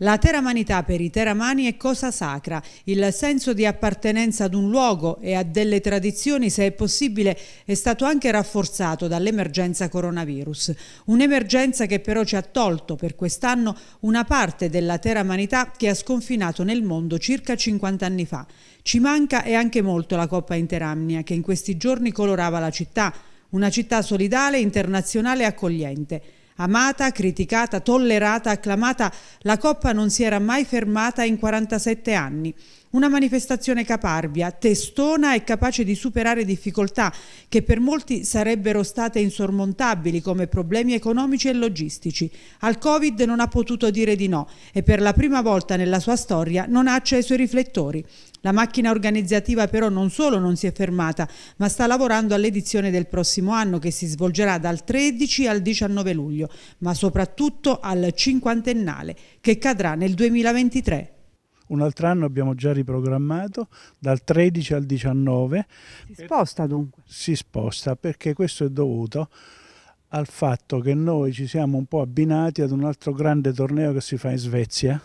La teramanità per i teramani è cosa sacra, il senso di appartenenza ad un luogo e a delle tradizioni, se è possibile, è stato anche rafforzato dall'emergenza coronavirus. Un'emergenza che però ci ha tolto per quest'anno una parte della teramanità che ha sconfinato nel mondo circa 50 anni fa. Ci manca e anche molto la Coppa Interamnia che in questi giorni colorava la città, una città solidale, internazionale e accogliente. Amata, criticata, tollerata, acclamata, la Coppa non si era mai fermata in 47 anni. Una manifestazione caparbia, testona e capace di superare difficoltà che per molti sarebbero state insormontabili come problemi economici e logistici. Al Covid non ha potuto dire di no e per la prima volta nella sua storia non ha acceso i riflettori. La macchina organizzativa però non solo non si è fermata, ma sta lavorando all'edizione del prossimo anno che si svolgerà dal 13 al 19 luglio, ma soprattutto al cinquantennale che cadrà nel 2023 un altro anno abbiamo già riprogrammato dal 13 al 19. Si sposta dunque? Si sposta perché questo è dovuto al fatto che noi ci siamo un po' abbinati ad un altro grande torneo che si fa in Svezia,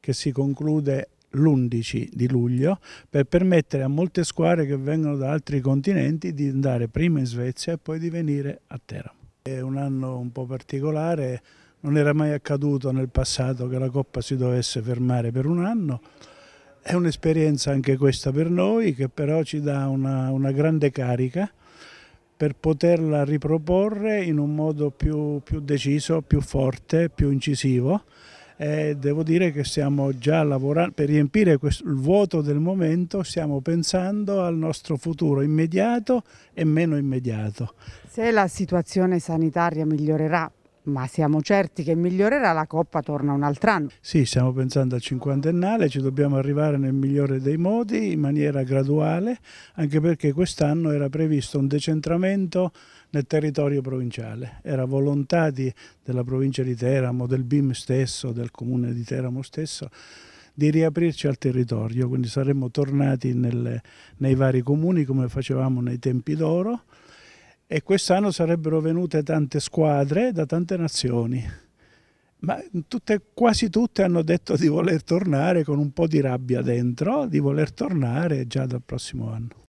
che si conclude l'11 di luglio per permettere a molte squadre che vengono da altri continenti di andare prima in Svezia e poi di venire a Teramo. È un anno un po' particolare non era mai accaduto nel passato che la Coppa si dovesse fermare per un anno. È un'esperienza anche questa per noi che però ci dà una, una grande carica per poterla riproporre in un modo più, più deciso, più forte, più incisivo. E devo dire che stiamo già lavorando, per riempire questo, il vuoto del momento stiamo pensando al nostro futuro immediato e meno immediato. Se la situazione sanitaria migliorerà, ma siamo certi che migliorerà, la Coppa torna un altro anno. Sì, stiamo pensando al cinquantennale, ci dobbiamo arrivare nel migliore dei modi, in maniera graduale, anche perché quest'anno era previsto un decentramento nel territorio provinciale. Era volontà di, della provincia di Teramo, del BIM stesso, del comune di Teramo stesso, di riaprirci al territorio, quindi saremmo tornati nel, nei vari comuni come facevamo nei tempi d'oro, e quest'anno sarebbero venute tante squadre da tante nazioni. Ma tutte, quasi tutte hanno detto di voler tornare con un po' di rabbia dentro, di voler tornare già dal prossimo anno.